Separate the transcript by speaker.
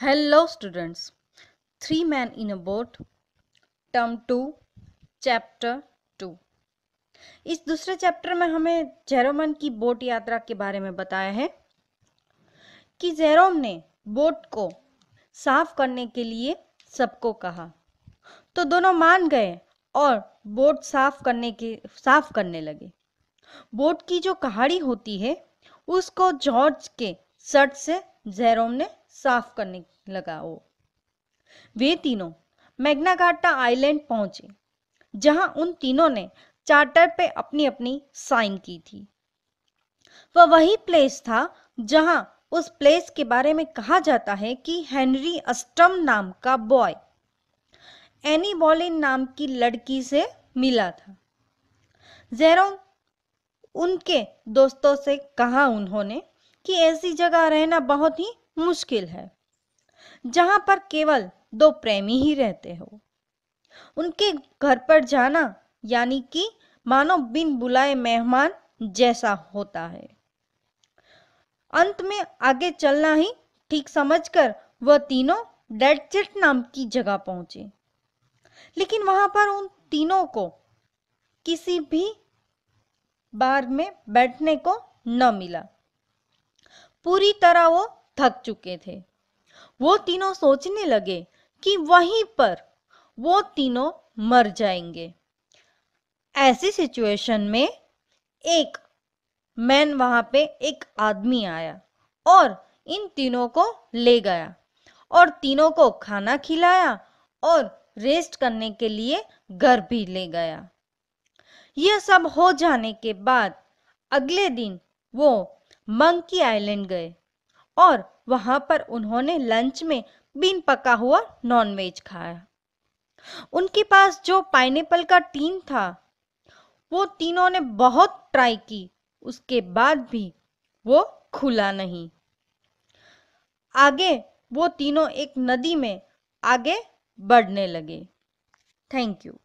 Speaker 1: hello students three man in a boat term two chapter two इस दूसरे chapter में हमें जेरोमन की बोट यात्रा के बारे में बताया है कि जेरोम ने बोट को साफ करने के लिए सबको कहा तो दोनों मान गए और बोट साफ करने के साफ करने लगे बोट की जो कहाड़ी होती है उसको जॉर्ज के शर्ट से जेरोम ने साफ करने लगा वो वे तीनों मैग्नाघाटा आइलैंड पहुंचे जहां उन तीनों ने चार्टर पे अपनी अपनी साइन की थी वह वही प्लेस था जहां उस प्लेस के बारे में कहा जाता है कि हेनरी अस्टम नाम का बॉय एनी बॉलिन नाम की लड़की से मिला था जेरोम उनके दोस्तों से कहा उन्होंने कि ऐसी जगह रहना बहुत ही मुश्किल है जहां पर केवल दो प्रेमी ही रहते हो उनके घर पर जाना यानी कि मानो बिन बुलाए मेहमान जैसा होता है अंत में आगे चलना ही ठीक समझकर वह तीनों डेडचेट नाम की जगह पहुंचे लेकिन वहां पर उन तीनों को किसी भी बार में बैठने को न मिला पूरी तरह वो थक चुके थे वो तीनों सोचने लगे कि वहीं पर वो तीनों मर जाएंगे ऐसी सिचुएशन में एक मैन वहां पे एक आदमी आया और इन तीनों को ले गया और तीनों को खाना खिलाया और रेस्ट करने के लिए घर भी ले गया यह सब हो जाने के बाद अगले दिन वो मंकी आइलैंड गए और वहां पर उन्होंने लंच में बिन पका हुआ नॉनवेज खाया उनके पास जो पाइनएप्पल का टीन था वो तीनों ने बहुत ट्राई की उसके बाद भी वो खुला नहीं आगे वो तीनों एक नदी में आगे बढ़ने लगे थैंक यू